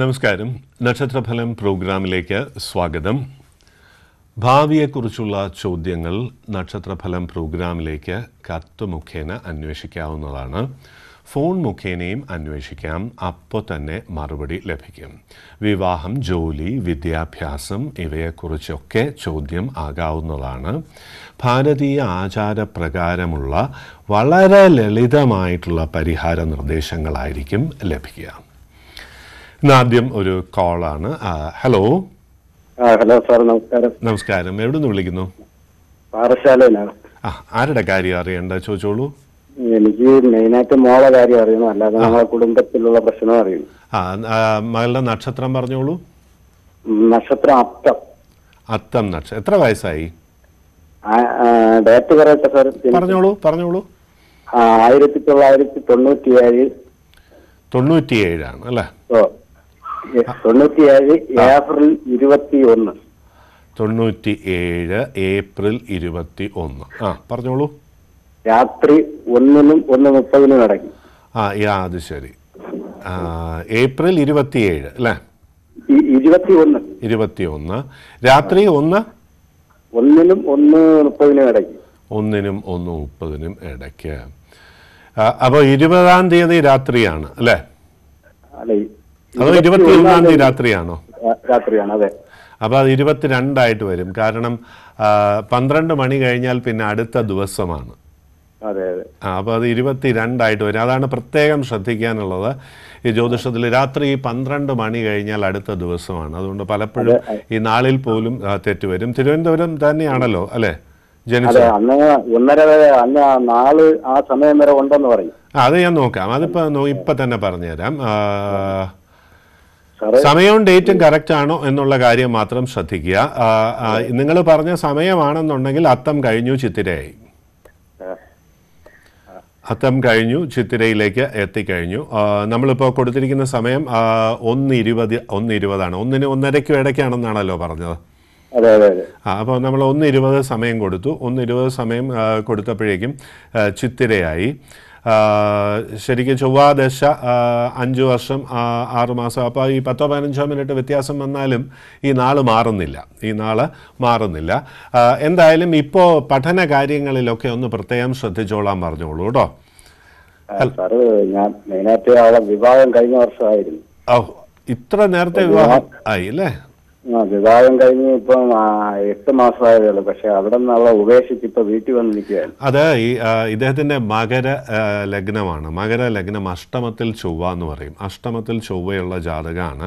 നമസ്കാരം നക്ഷത്രഫലം പ്രോഗ്രാമിലേക്ക് സ്വാഗതം ഭാവിയെക്കുറിച്ചുള്ള ചോദ്യങ്ങൾ നക്ഷത്രഫലം പ്രോഗ്രാമിലേക്ക് കത്ത് മുഖേന അന്വേഷിക്കാവുന്നതാണ് ഫോൺ മുഖേനയും അന്വേഷിക്കാം അപ്പോൾ തന്നെ മറുപടി ലഭിക്കും വിവാഹം ജോലി വിദ്യാഭ്യാസം ഇവയെക്കുറിച്ചൊക്കെ ചോദ്യം ആകാവുന്നതാണ് ഭാരതീയ ആചാരപ്രകാരമുള്ള വളരെ ലളിതമായിട്ടുള്ള പരിഹാര നിർദ്ദേശങ്ങളായിരിക്കും ലഭിക്കുക ആദ്യം ഒരു കോളാണ് ഹലോ ഹലോ സാർ നമസ്കാരം നമസ്കാരം എവിടെ നിന്ന് വിളിക്കുന്നു ആരുടെ കാര്യം അറിയണ്ട ചോദിച്ചോളൂ എനിക്ക് മെയിനായിട്ട് മോളെ കാര്യം അറിയണം അല്ലാതെ നമ്മളെ കുടുംബത്തിലുള്ള പ്രശ്നം അറിയണം ആ മകളുടെ നക്ഷത്രം പറഞ്ഞോളൂ നക്ഷത്രം അത്തം അത്തം നക്ഷത്രം എത്ര വയസ്സായി ഡേറ്റ് പറയട്ടെ സാർ പറഞ്ഞോളൂ പറഞ്ഞോളൂ ആയിരത്തി തൊള്ളായിരത്തി തൊണ്ണൂറ്റിയേഴ് തൊണ്ണൂറ്റിയേഴാണ് അല്ലേ ഓ തൊണ്ണൂറ്റിയേഴ് ഏപ്രിൽ ഇരുപത്തി ഒന്ന് തൊണ്ണൂറ്റി ഏഴ് ഏപ്രിൽ ഇരുപത്തി ഒന്ന് ആ പറഞ്ഞോളൂ രാത്രി ഒന്നിനും ഒന്ന് മുപ്പതിനും അടങ്ങി ആ യാ അത് ശരി ഏപ്രിൽ ഇരുപത്തിയേഴ് അല്ലേ ഇരുപത്തി ഒന്ന് രാത്രി ഒന്ന് ഒന്നിനും ഒന്ന് മുപ്പതിനും ഇടയ്ക്ക് ഒന്നിനും ഒന്ന് മുപ്പതിനും ഇടയ്ക്ക് അപ്പോൾ ഇരുപതാം തീയതി രാത്രിയാണ് അല്ലേ അല്ലേ അതോ ഇരുപത്തി ഒന്നാം തീയതി രാത്രിയാണോ രാത്രിയാണ് അതെ അപ്പോൾ അത് ഇരുപത്തിരണ്ടായിട്ട് വരും കാരണം പന്ത്രണ്ട് മണി കഴിഞ്ഞാൽ പിന്നെ അടുത്ത ദിവസമാണ് അപ്പോൾ അത് ഇരുപത്തിരണ്ടായിട്ട് വരും അതാണ് പ്രത്യേകം ശ്രദ്ധിക്കാനുള്ളത് ഈ ജ്യോതിഷത്തിൽ രാത്രി പന്ത്രണ്ട് മണി കഴിഞ്ഞാൽ അടുത്ത ദിവസമാണ് അതുകൊണ്ട് പലപ്പോഴും ഈ നാളിൽ പോലും തെറ്റ് വരും തിരുവനന്തപുരം തന്നെയാണല്ലോ അല്ലേ അന്ന് ഒന്നര നാള് ആ സമയം വരെ ഉണ്ടെന്ന് പറയും അത് ഞാൻ നോക്കാം അതിപ്പോ ഇപ്പൊ തന്നെ പറഞ്ഞുതരാം സമയവും ഡേറ്റും കറക്റ്റ് ആണോ എന്നുള്ള കാര്യം മാത്രം ശ്രദ്ധിക്കുക നിങ്ങൾ പറഞ്ഞ സമയമാണെന്നുണ്ടെങ്കിൽ അത്തം കഴിഞ്ഞു ചിത്തിരയായി അത്തം കഴിഞ്ഞു ചിത്തിരയിലേക്ക് എത്തിക്കഴിഞ്ഞു നമ്മളിപ്പോൾ കൊടുത്തിരിക്കുന്ന സമയം ഒന്ന് ഇരുപത് ഒന്ന് ഇരുപതാണ് ഒന്നിന് ഒന്നരയ്ക്കും ഇടയ്ക്കാണെന്നാണല്ലോ പറഞ്ഞത് ആ അപ്പോൾ നമ്മൾ ഒന്ന് ഇരുപത് സമയം കൊടുത്തു ഒന്ന് ഇരുപത് സമയം കൊടുത്തപ്പോഴേക്കും ചിത്തിരയായി ശരിക്കും ചൊവ്വാദശ അഞ്ച് വർഷം ആറ് മാസം അപ്പോൾ ഈ പത്തോ പതിനഞ്ചോ മിനിറ്റ് വ്യത്യാസം വന്നാലും ഈ നാൾ മാറുന്നില്ല ഈ നാൾ മാറുന്നില്ല എന്തായാലും ഇപ്പോൾ പഠന കാര്യങ്ങളിലൊക്കെ ഒന്ന് പ്രത്യേകം ശ്രദ്ധിച്ചോളാൻ പറഞ്ഞോളൂ കേട്ടോ സാറ് ഞാൻ മെയിനായിട്ട് ആളെ വിവാഹം കഴിഞ്ഞ വർഷമായിരുന്നു ഓ ഇത്ര നേരത്തെ വിവാഹം ആയി അല്ലേ വിവാഹം കഴിഞ്ഞ് ഇപ്പം എട്ട് മാസമായതേ ഉള്ളൂ പക്ഷെ അവിടെ നിന്നുള്ള ഉപേക്ഷിച്ച് ഇപ്പൊ വീട്ടിൽ വന്ന് നിൽക്കുകയാണ് അത് ഈ ഇദ്ദേഹത്തിന്റെ മകര ലഗ്നമാണ് മകര ലഗ്നം അഷ്ടമത്തിൽ ചൊവ്വ എന്ന് പറയും അഷ്ടമത്തിൽ ചൊവ്വയുള്ള ജാതകമാണ്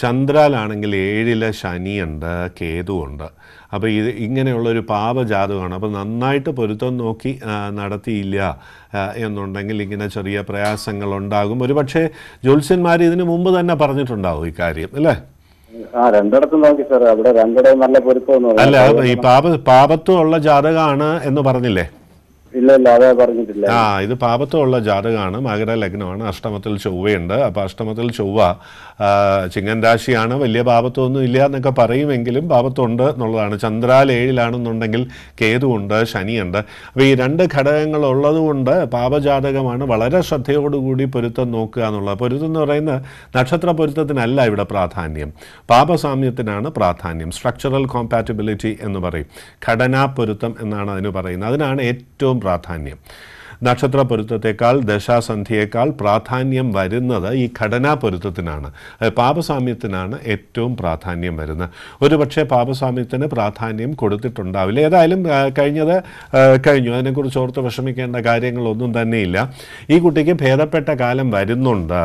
ചന്ദ്രാലാണെങ്കിൽ ഏഴിലെ ശനിയുണ്ട് ഉണ്ട് അപ്പോൾ ഇത് ഇങ്ങനെയുള്ളൊരു പാപജാതകമാണ് അപ്പോൾ നന്നായിട്ട് പൊരുത്തം നോക്കി നടത്തിയില്ല എന്നുണ്ടെങ്കിൽ ഇങ്ങനെ ചെറിയ പ്രയാസങ്ങൾ ഉണ്ടാകും ഒരു പക്ഷേ ജ്യോത്സ്യന്മാർ ഇതിനു മുമ്പ് തന്നെ പറഞ്ഞിട്ടുണ്ടാവും ഇക്കാര്യം അല്ലേ ആ അവിടെ നല്ല അല്ല ഈ പാപ പാപത്തുള്ള ജാതകമാണ് എന്ന് പറഞ്ഞില്ലേ ഇല്ല ഇല്ല അതേ ആ ഇത് പാപത്വമുള്ള ജാതകമാണ് മകര ലഗ്നമാണ് അഷ്ടമത്തിൽ ചൊവ്വയുണ്ട് അപ്പോൾ അഷ്ടമത്തിൽ ചൊവ്വ ചിങ്ങൻ രാശിയാണ് വലിയ പാപത്തൊന്നും ഇല്ല എന്നൊക്കെ പറയുമെങ്കിലും പാപത്തുണ്ട് എന്നുള്ളതാണ് ചന്ദ്രാൽ ഏഴിലാണെന്നുണ്ടെങ്കിൽ കേതുവുണ്ട് ശനിയുണ്ട് അപ്പോൾ ഈ രണ്ട് ഘടകങ്ങൾ ഉള്ളതുകൊണ്ട് പാപജാതകമാണ് വളരെ ശ്രദ്ധയോടുകൂടി പൊരുത്തം നോക്കുക എന്നുള്ളത് പൊരുത്തം എന്ന് പറയുന്നത് നക്ഷത്ര പൊരുത്തത്തിനല്ല ഇവിടെ പ്രാധാന്യം പാപസാമ്യത്തിനാണ് പ്രാധാന്യം സ്ട്രക്ചറൽ കോമ്പാറ്റബിലിറ്റി എന്ന് പറയും ഘടനാ പൊരുത്തം എന്നാണ് അതിന് പറയുന്നത് അതിനാണ് ഏറ്റവും പ്രാധാന്യം നക്ഷത്ര പൊരുത്തത്തെക്കാൾ ദശാസന്ധിയേക്കാൾ പ്രാധാന്യം വരുന്നത് ഈ ഘടനാ പൊരുത്തത്തിനാണ് പാപസാമ്യത്തിനാണ് ഏറ്റവും പ്രാധാന്യം വരുന്നത് ഒരുപക്ഷെ പാപസാമ്യത്തിന് പ്രാധാന്യം കൊടുത്തിട്ടുണ്ടാവില്ല ഏതായാലും കഴിഞ്ഞത് കഴിഞ്ഞു അതിനെക്കുറിച്ച് ഓർത്ത് വിഷമിക്കേണ്ട കാര്യങ്ങളൊന്നും തന്നെയില്ല ഈ കുട്ടിക്ക് ഭേദപ്പെട്ട കാലം വരുന്നുണ്ട്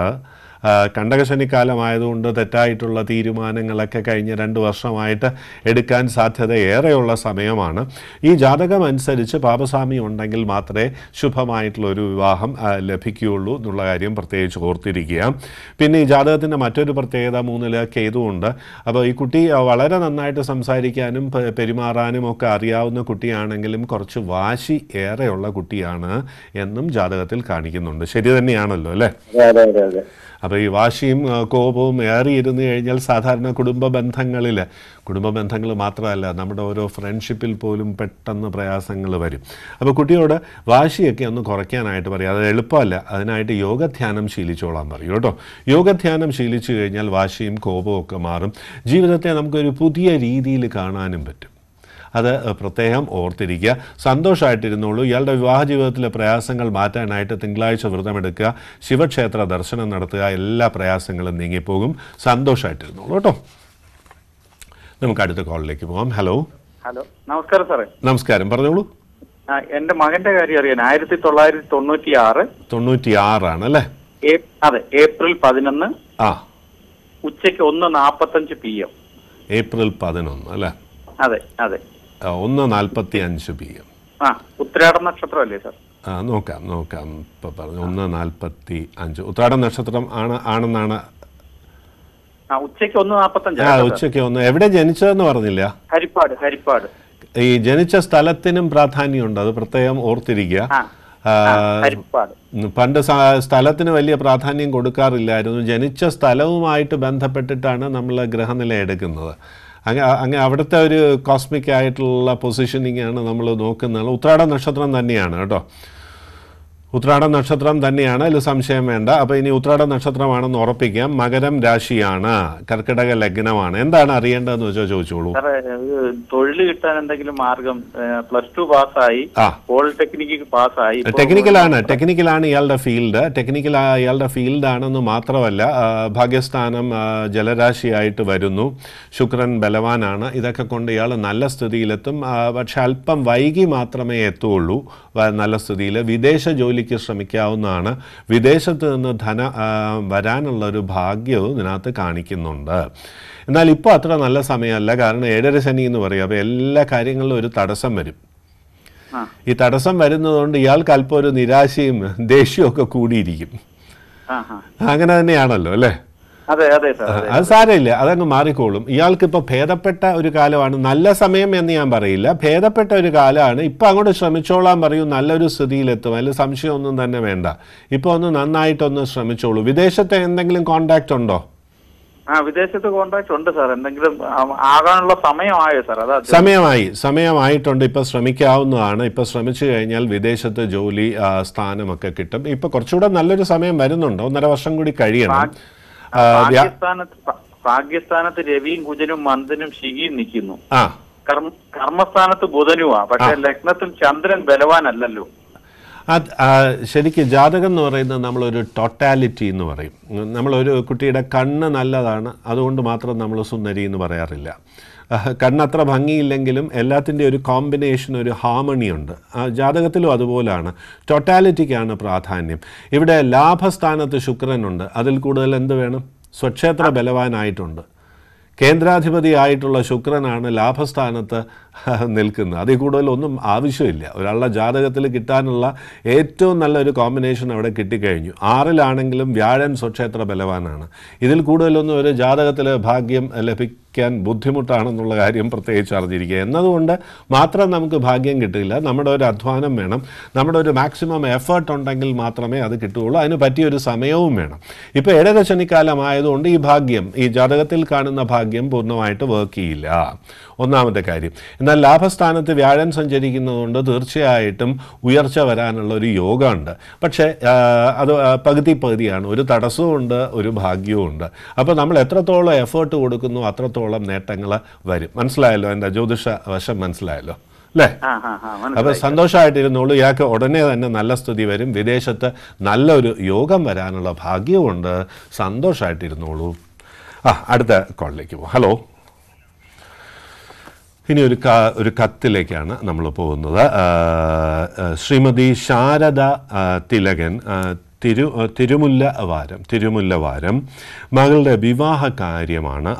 കണ്ടകശനിക്കാലമായതുകൊണ്ട് തെറ്റായിട്ടുള്ള തീരുമാനങ്ങളൊക്കെ കഴിഞ്ഞ രണ്ട് വർഷമായിട്ട് എടുക്കാൻ സാധ്യത ഏറെയുള്ള സമയമാണ് ഈ ജാതകം അനുസരിച്ച് പാപസ്വാമി ഉണ്ടെങ്കിൽ മാത്രമേ ശുഭമായിട്ടുള്ള ഒരു വിവാഹം ലഭിക്കുകയുള്ളൂ എന്നുള്ള കാര്യം പ്രത്യേകിച്ച് ഓർത്തിരിക്കുക പിന്നെ ഈ ജാതകത്തിൻ്റെ മറ്റൊരു പ്രത്യേകത മൂന്നില കേതുവുണ്ട് അപ്പോൾ ഈ കുട്ടി വളരെ നന്നായിട്ട് സംസാരിക്കാനും പെരുമാറാനും ഒക്കെ അറിയാവുന്ന കുട്ടിയാണെങ്കിലും കുറച്ച് വാശി ഏറെയുള്ള കുട്ടിയാണ് എന്നും ജാതകത്തിൽ കാണിക്കുന്നുണ്ട് ശരി തന്നെയാണല്ലോ അല്ലേ അപ്പോൾ ഈ വാശിയും കോപവും ഏറിയിരുന്നു കഴിഞ്ഞാൽ സാധാരണ കുടുംബ ബന്ധങ്ങളിൽ കുടുംബ ബന്ധങ്ങൾ മാത്രമല്ല നമ്മുടെ ഓരോ ഫ്രണ്ട്ഷിപ്പിൽ പോലും പെട്ടെന്ന് പ്രയാസങ്ങൾ വരും അപ്പോൾ കുട്ടിയോട് വാശിയൊക്കെ ഒന്ന് കുറയ്ക്കാനായിട്ട് പറയും അത് എളുപ്പമല്ല അതിനായിട്ട് യോഗധ്യാനം ശീലിച്ചോളാൻ പറയും കേട്ടോ യോഗധ്യാനം ശീലിച്ചു കഴിഞ്ഞാൽ വാശിയും കോപവും ഒക്കെ മാറും ജീവിതത്തെ നമുക്കൊരു പുതിയ രീതിയിൽ കാണാനും പറ്റും അത് പ്രത്യേകം ഓർത്തിരിക്കുക സന്തോഷമായിട്ടിരുന്നുള്ളൂ ഇയാളുടെ വിവാഹ ജീവിതത്തിലെ പ്രയാസങ്ങൾ മാറ്റാനായിട്ട് തിങ്കളാഴ്ച വ്രതമെടുക്കുക ശിവക്ഷേത്ര ദർശനം നടത്തുക എല്ലാ പ്രയാസങ്ങളും നീങ്ങിപ്പോകും സന്തോഷമായിട്ടിരുന്നുള്ളൂ കേട്ടോ നമുക്ക് അടുത്ത കോളിലേക്ക് പോകാം ഹലോ ഹലോ നമസ്കാരം സാറേ നമസ്കാരം പറഞ്ഞോളൂ എന്റെ മകന്റെ കാര്യം അറിയാൻ ആയിരത്തി തൊള്ളായിരത്തി തൊണ്ണൂറ്റി ആറ് തൊണ്ണൂറ്റി ആറാണ് അല്ലേ അതെ ഏപ്രിൽ പതിനൊന്ന് ആ ഉച്ചയ്ക്ക് ഒന്ന് നാപ്പത്തഞ്ച് പി എം ഏപ്രിൽ പതിനൊന്ന് അല്ലേ അതെ അതെ ഒന്ന് നാൽപ്പത്തി അഞ്ച് പി എം ഉത്രാടം നക്ഷത്രമല്ലേ സർ ആ നോക്കാം നോക്കാം ഇപ്പൊ പറഞ്ഞു ഒന്ന് നാൽപ്പത്തി അഞ്ച് ഉത്രാടം നക്ഷത്രം ആണ് ആണെന്നാണ് ഉച്ചയ്ക്ക് ഒന്ന് നാൽപ്പത്തഞ്ച് ആ ഉച്ചയ്ക്ക് ഒന്ന് എവിടെ ജനിച്ചതെന്ന് പറഞ്ഞില്ല ഹരിപ്പാട് ഹരിപ്പാട് ഈ ജനിച്ച സ്ഥലത്തിനും പ്രാധാന്യമുണ്ട് അത് പ്രത്യേകം ഓർത്തിരിക്കുക പണ്ട് സ്ഥലത്തിന് വലിയ പ്രാധാന്യം കൊടുക്കാറില്ലായിരുന്നു ജനിച്ച സ്ഥലവുമായിട്ട് ബന്ധപ്പെട്ടിട്ടാണ് നമ്മൾ ഗ്രഹനില എടുക്കുന്നത് അങ്ങനെ അങ്ങനെ അവിടുത്തെ ഒരു കോസ്മിക് ആയിട്ടുള്ള പൊസിഷനിങ്ങാണ് നമ്മൾ നോക്കുന്നത് ഉത്രാട നക്ഷത്രം തന്നെയാണ് കേട്ടോ ഉത്രാട നക്ഷത്രം തന്നെയാണ് അതിൽ സംശയം വേണ്ട അപ്പോൾ ഇനി ഉത്രാട നക്ഷത്രമാണെന്ന് ഉറപ്പിക്കാം മകരം രാശിയാണ് കർക്കിടക ലഗ്നമാണ് എന്താണ് അറിയേണ്ടതെന്ന് വെച്ചാൽ ചോദിച്ചോളൂ തൊഴിൽ കിട്ടാൻ എന്തെങ്കിലും മാർഗം പ്ലസ് ടു പാസ്സായി പോളിടെക്നിക്ക് പാസ്സായി ടെക്നിക്കലാണ് ടെക്നിക്കലാണ് ഇയാളുടെ ഫീൽഡ് ടെക്നിക്കൽ ഇയാളുടെ ഫീൽഡ് ആണെന്ന് മാത്രമല്ല ഭാഗ്യസ്ഥാനം ജലരാശിയായിട്ട് വരുന്നു ശുക്രൻ ബലവാനാണ് ഇതൊക്കെ കൊണ്ട് ഇയാൾ നല്ല സ്ഥിതിയിലെത്തും പക്ഷെ അല്പം വൈകി മാത്രമേ എത്തുള്ളൂ നല്ല സ്ഥിതിയിൽ വിദേശ ജോലി ജോലിക്ക് ശ്രമിക്കാവുന്നതാണ് വിദേശത്ത് നിന്ന് ധന വരാനുള്ള ഒരു ഭാഗ്യവും ഇതിനകത്ത് കാണിക്കുന്നുണ്ട് എന്നാൽ ഇപ്പോൾ അത്ര നല്ല സമയമല്ല കാരണം ഏഴര ശനി എന്ന് പറയും അപ്പോൾ എല്ലാ കാര്യങ്ങളിലും ഒരു തടസ്സം വരും ഈ തടസ്സം വരുന്നതുകൊണ്ട് ഇയാൾക്ക് അല്പം ഒരു നിരാശയും ദേഷ്യവും ഒക്കെ കൂടിയിരിക്കും അങ്ങനെ തന്നെയാണല്ലോ അല്ലേ അത് സാരമില്ല അതങ്ങ് മാറിക്കോളും ഇയാൾക്ക് ഇപ്പൊ ഭേദപ്പെട്ട ഒരു കാലമാണ് നല്ല സമയം എന്ന് ഞാൻ പറയില്ല ഭേദപ്പെട്ട ഒരു കാലമാണ് ഇപ്പൊ അങ്ങോട്ട് ശ്രമിച്ചോളാൻ പറയൂ നല്ലൊരു സ്ഥിതിയിലെത്തും അതിൽ സംശയമൊന്നും തന്നെ വേണ്ട ഇപ്പൊ ഒന്ന് നന്നായിട്ടൊന്ന് ശ്രമിച്ചോളൂ വിദേശത്തെ എന്തെങ്കിലും കോണ്ടാക്ട് ഉണ്ടോ ആ വിദേശത്ത് കോണ്ടാക്ട് ഉണ്ട് സാർ എന്തെങ്കിലും ആകാനുള്ള സമയമായോ സാർ അതാ സമയമായി സമയമായിട്ടുണ്ട് ഇപ്പൊ ശ്രമിക്കാവുന്നതാണ് ഇപ്പൊ ശ്രമിച്ചു കഴിഞ്ഞാൽ വിദേശത്ത് ജോലി സ്ഥാനമൊക്കെ കിട്ടും ഇപ്പൊ കുറച്ചുകൂടെ നല്ലൊരു സമയം വരുന്നുണ്ട് ഒന്നര വർഷം കൂടി കഴിയണം പാകിസ്ഥാനത്ത് പാകിസ്ഥാനത്ത് രവിയും കുജനും മന്ദനും ശികിയും നിൽക്കുന്നു കർമ്മസ്ഥാനത്ത് ബുധനുവാ പക്ഷെ ലഗ്നത്തിൽ ചന്ദ്രൻ ബലവാനല്ലല്ലോ അത് ശരിക്കും ജാതകം എന്ന് പറയുന്നത് നമ്മളൊരു ടോട്ടാലിറ്റി എന്ന് പറയും നമ്മളൊരു കുട്ടിയുടെ കണ്ണ് നല്ലതാണ് അതുകൊണ്ട് മാത്രം നമ്മൾ സുന്ദരി എന്ന് പറയാറില്ല കണ്ണത്ര ഭംഗിയില്ലെങ്കിലും എല്ലാത്തിൻ്റെ ഒരു കോമ്പിനേഷൻ ഒരു ഹാർമണി ഉണ്ട് ജാതകത്തിലും അതുപോലാണ് ടോട്ടാലിറ്റിക്കാണ് പ്രാധാന്യം ഇവിടെ ലാഭസ്ഥാനത്ത് ശുക്രനുണ്ട് അതിൽ കൂടുതൽ എന്ത് വേണം സ്വക്ഷേത്ര ബലവാനായിട്ടുണ്ട് ആയിട്ടുള്ള ശുക്രനാണ് ലാഭസ്ഥാനത്ത് നിൽക്കുന്നത് അതിൽ ഒന്നും ആവശ്യമില്ല ഒരാളുടെ ജാതകത്തിൽ കിട്ടാനുള്ള ഏറ്റവും നല്ലൊരു കോമ്പിനേഷൻ അവിടെ കിട്ടിക്കഴിഞ്ഞു ആറിലാണെങ്കിലും വ്യാഴൻ സ്വക്ഷേത്ര ബലവാനാണ് ഇതിൽ കൂടുതലൊന്നും ഒരു ജാതകത്തിൽ ഭാഗ്യം ലഭിക്കാൻ ബുദ്ധിമുട്ടാണെന്നുള്ള കാര്യം പ്രത്യേകിച്ച് അറിഞ്ഞിരിക്കുക എന്നതുകൊണ്ട് മാത്രം നമുക്ക് ഭാഗ്യം കിട്ടില്ല നമ്മുടെ ഒരു അധ്വാനം വേണം നമ്മുടെ ഒരു മാക്സിമം എഫേർട്ട് ഉണ്ടെങ്കിൽ മാത്രമേ അത് കിട്ടുകയുള്ളൂ അതിന് പറ്റിയൊരു സമയവും വേണം ഇപ്പോൾ ഏഴര ശനിക്കാലമായതുകൊണ്ട് ഈ ഭാഗ്യം ഈ ജാതകത്തിൽ കാണുന്ന ഭാഗ്യം പൂർണ്ണമായിട്ട് വർക്ക് ചെയ്യില്ല ഒന്നാമത്തെ കാര്യം എന്നാൽ ലാഭസ്ഥാനത്ത് വ്യാഴൻ സഞ്ചരിക്കുന്നതുകൊണ്ട് തീർച്ചയായിട്ടും ഉയർച്ച വരാനുള്ള ഒരു യോഗമുണ്ട് പക്ഷേ അത് പകുതി പകുതിയാണ് ഒരു തടസ്സമുണ്ട് ഒരു ഭാഗ്യവുമുണ്ട് അപ്പോൾ നമ്മൾ എത്രത്തോളം എഫേർട്ട് കൊടുക്കുന്നു അത്രത്തോളം നേട്ടങ്ങൾ വരും മനസ്സിലായല്ലോ എൻ്റെ ജ്യോതിഷ വശം മനസ്സിലായല്ലോ അല്ലേ അപ്പൊ സന്തോഷമായിട്ടിരുന്നുള്ളൂ ഇയാൾക്ക് ഉടനെ തന്നെ നല്ല സ്തുതി വരും വിദേശത്ത് നല്ലൊരു യോഗം വരാനുള്ള ഭാഗ്യമുണ്ട് സന്തോഷമായിട്ടിരുന്നോളൂ ആ അടുത്ത കോളിലേക്ക് പോകും ഹലോ ഇനി ഒരു ഒരു കത്തിലേക്കാണ് നമ്മൾ പോകുന്നത് ശ്രീമതി ശാരദ തിലകൻ തിരു തിരുമുല്ല വാരം തിരുമുല്ല വാരം മകളുടെ വിവാഹ കാര്യമാണ്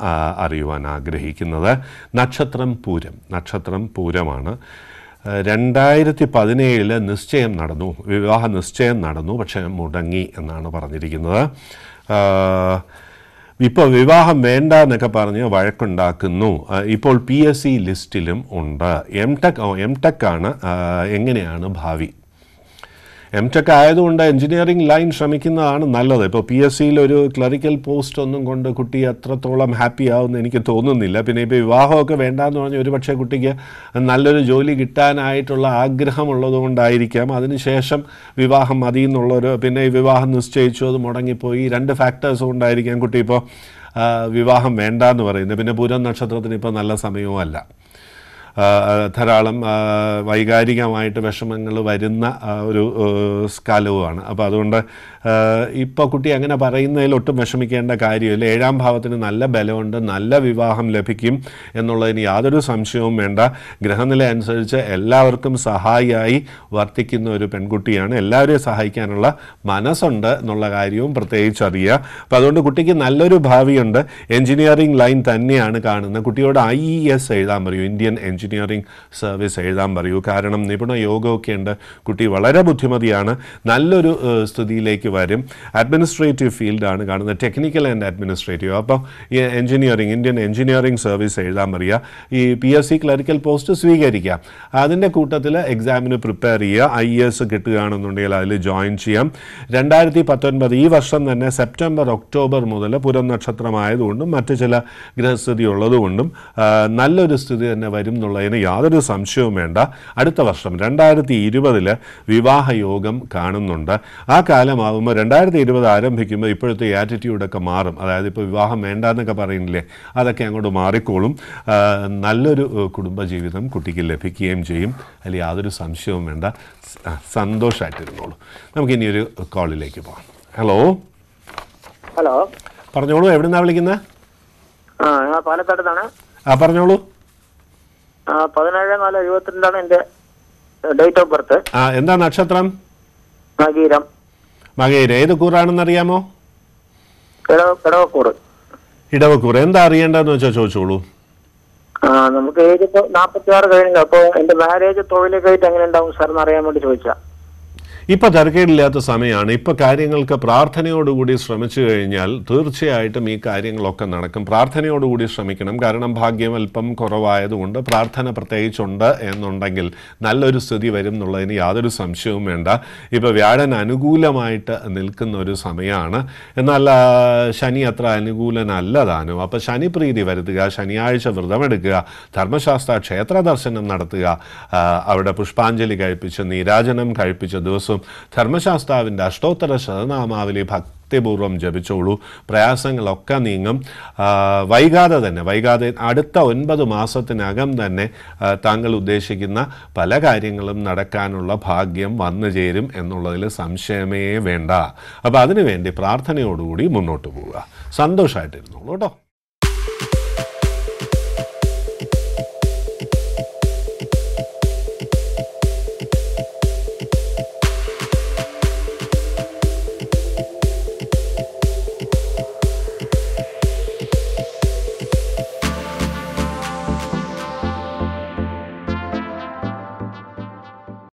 അറിയുവാൻ ആഗ്രഹിക്കുന്നത് നക്ഷത്രം പൂരം നക്ഷത്രം പൂരമാണ് രണ്ടായിരത്തി പതിനേഴിൽ നിശ്ചയം നടന്നു വിവാഹ നിശ്ചയം നടന്നു പക്ഷേ മുടങ്ങി എന്നാണ് പറഞ്ഞിരിക്കുന്നത് ഇപ്പോൾ വിവാഹം വേണ്ട എന്നൊക്കെ പറഞ്ഞ് വഴക്കുണ്ടാക്കുന്നു ഇപ്പോൾ പി എസ് സി ലിസ്റ്റിലും ഉണ്ട് എം ടെക് എം ടെക്കാണ് ആണ് എങ്ങനെയാണ് ഭാവി എം ടെക് ആയതുകൊണ്ട് എഞ്ചിനീയറിംഗ് ലൈൻ ശ്രമിക്കുന്നതാണ് നല്ലത് ഇപ്പോൾ പി എസ് സിയിൽ ഒരു ക്ലറിക്കൽ പോസ്റ്റ് ഒന്നും കൊണ്ട് കുട്ടി അത്രത്തോളം ഹാപ്പി ആവുമെന്ന് എനിക്ക് തോന്നുന്നില്ല പിന്നെ ഇപ്പോൾ വിവാഹമൊക്കെ വേണ്ടാന്ന് പറഞ്ഞാൽ ഒരുപക്ഷെ കുട്ടിക്ക് നല്ലൊരു ജോലി കിട്ടാനായിട്ടുള്ള കൊണ്ടായിരിക്കാം അതിനുശേഷം വിവാഹം മതി എന്നുള്ളൊരു പിന്നെ ഈ വിവാഹം നിശ്ചയിച്ചു അത് മുടങ്ങിപ്പോയി രണ്ട് ഫാക്ടേഴ്സ് കൊണ്ടായിരിക്കാം കുട്ടി ഇപ്പോൾ വിവാഹം വേണ്ടാന്ന് പറയുന്നത് പിന്നെ പൂരം നക്ഷത്രത്തിന് ഇപ്പോൾ നല്ല സമയവും അല്ല ധാരാളം വൈകാരികമായിട്ട് വിഷമങ്ങൾ വരുന്ന ഒരു കാലവുമാണ് അപ്പോൾ അതുകൊണ്ട് ഇപ്പോൾ കുട്ടി അങ്ങനെ പറയുന്നതിൽ ഒട്ടും വിഷമിക്കേണ്ട കാര്യമില്ല ഏഴാം ഭാവത്തിന് നല്ല ബലമുണ്ട് നല്ല വിവാഹം ലഭിക്കും എന്നുള്ളതിന് യാതൊരു സംശയവും വേണ്ട ഗ്രഹനില അനുസരിച്ച് എല്ലാവർക്കും സഹായിയായി വർത്തിക്കുന്ന ഒരു പെൺകുട്ടിയാണ് എല്ലാവരെയും സഹായിക്കാനുള്ള മനസ്സുണ്ട് എന്നുള്ള കാര്യവും പ്രത്യേകിച്ച് അറിയുക അപ്പം അതുകൊണ്ട് കുട്ടിക്ക് നല്ലൊരു ഭാവിയുണ്ട് എഞ്ചിനീയറിംഗ് ലൈൻ തന്നെയാണ് കാണുന്നത് കുട്ടിയോട് ഐ എസ് എഴുതാൻ പറയൂ ഇന്ത്യൻ എഞ്ചിനീയർ എഞ്ചിനീയറിംഗ് സർവീസ് എഴുതാൻ പറയൂ കാരണം നിപുണ യോഗമൊക്കെ ഉണ്ട് കുട്ടി വളരെ ബുദ്ധിമതിയാണ് നല്ലൊരു സ്ഥിതിയിലേക്ക് വരും അഡ്മിനിസ്ട്രേറ്റീവ് ഫീൽഡാണ് കാണുന്നത് ടെക്നിക്കൽ ആൻഡ് അഡ്മിനിസ്ട്രേറ്റീവ് അപ്പോൾ ഈ എഞ്ചിനീയറിംഗ് ഇന്ത്യൻ എഞ്ചിനീയറിംഗ് സർവീസ് എഴുതാൻ പറയുക ഈ P S C clerical post സ്വീകരിക്കാം അതിൻ്റെ കൂട്ടത്തിൽ എക്സാമിന് പ്രിപ്പയർ ചെയ്യുക ഐ എസ് കിട്ടുകയാണെന്നുണ്ടെങ്കിൽ അതിൽ ജോയിൻ ചെയ്യാം രണ്ടായിരത്തി പത്തൊൻപത് ഈ വർഷം തന്നെ സെപ്റ്റംബർ ഒക്ടോബർ മുതൽ പുരം നക്ഷത്രമായതുകൊണ്ടും മറ്റു ചില ഗ്രഹസ്ഥിതി ഉള്ളതുകൊണ്ടും നല്ലൊരു സ്ഥിതി തന്നെ വരും എന്നുള്ള എന്നുള്ളതിന് യാതൊരു സംശയവും വേണ്ട അടുത്ത വർഷം രണ്ടായിരത്തി ഇരുപതിൽ വിവാഹയോഗം കാണുന്നുണ്ട് ആ കാലമാകുമ്പോൾ രണ്ടായിരത്തി ഇരുപത് ആരംഭിക്കുമ്പോൾ ഇപ്പോഴത്തെ ആറ്റിറ്റ്യൂഡൊക്കെ മാറും അതായത് ഇപ്പോൾ വിവാഹം വേണ്ട എന്നൊക്കെ പറയുന്നില്ലേ അതൊക്കെ അങ്ങോട്ട് മാറിക്കോളും നല്ലൊരു കുടുംബജീവിതം കുട്ടിക്ക് ലഭിക്കുകയും ചെയ്യും അതിൽ യാതൊരു സംശയവും വേണ്ട സന്തോഷമായിട്ടിരുന്നോളൂ ഇനി ഒരു കോളിലേക്ക് പോകാം ഹലോ ഹലോ പറഞ്ഞോളൂ എവിടെന്നാ വിളിക്കുന്നത് ആ പാലക്കാട് ആ പറഞ്ഞോളൂ പതിനേഴ് നാല് എഴുപത്തിരണ്ടാണ് എന്റെ ഡേറ്റ് ഓഫ് ബർത്ത് ആ എന്താ നക്ഷത്രം മകീരം മകീരം ഏത് കൂറാണെന്ന് അറിയാമോ ഇടവക്കൂറ് ഇടവക്കൂറ് എന്താ അറിയേണ്ടതെന്ന് വെച്ചാൽ ചോദിച്ചോളൂ നമുക്ക് ഏജ് നാപ്പത്തി ആറ് കഴിഞ്ഞല്ലോ അപ്പോൾ എന്റെ മാരേജ് തൊഴിലൊക്കെ ആയിട്ട് എങ്ങനെ ഉണ്ടാവും സാർ എന്ന് അറിയാൻ വേണ്ടി ചോദിച്ചാ ഇപ്പൊ തിരക്കേടില്ലാത്ത സമയമാണ് ഇപ്പൊ കാര്യങ്ങൾക്ക് പ്രാർത്ഥനയോടുകൂടി ശ്രമിച്ചു കഴിഞ്ഞാൽ തീർച്ചയായിട്ടും ഈ കാര്യങ്ങളൊക്കെ നടക്കും പ്രാർത്ഥനയോടുകൂടി ശ്രമിക്കണം കാരണം ഭാഗ്യം അല്പം കുറവായതുകൊണ്ട് പ്രാർത്ഥന പ്രത്യേകിച്ചുണ്ട് എന്നുണ്ടെങ്കിൽ നല്ലൊരു സ്ഥിതി വരും എന്നുള്ളതിന് യാതൊരു സംശയവും വേണ്ട ഇപ്പൊ വ്യാഴൻ അനുകൂലമായിട്ട് നിൽക്കുന്ന ഒരു സമയമാണ് എന്നാൽ ശനി അത്ര അനുകൂലനല്ലതാനും അപ്പൊ അപ്പോൾ ശനിപ്രീതി വരുത്തുക ശനിയാഴ്ച വ്രതമെടുക്കുക ധർമ്മശാസ്ത്ര ക്ഷേത്ര ദർശനം നടത്തുക അവിടെ പുഷ്പാഞ്ജലി കഴിപ്പിച്ച് നീരാജനം കഴിപ്പിച്ച ദിവസം ദിവസം ധർമ്മശാസ്താവിൻ്റെ അഷ്ടോത്തര ശതനാമാവിലെ ഭക്തിപൂർവ്വം ജപിച്ചോളൂ പ്രയാസങ്ങളൊക്കെ നീങ്ങും വൈകാതെ തന്നെ വൈകാതെ അടുത്ത ഒൻപത് മാസത്തിനകം തന്നെ താങ്കൾ ഉദ്ദേശിക്കുന്ന പല കാര്യങ്ങളും നടക്കാനുള്ള ഭാഗ്യം വന്നു ചേരും എന്നുള്ളതിൽ സംശയമേ വേണ്ട അപ്പോൾ അതിനുവേണ്ടി പ്രാർത്ഥനയോടുകൂടി മുന്നോട്ട് പോവുക സന്തോഷമായിട്ടിരുന്നോളൂ കേട്ടോ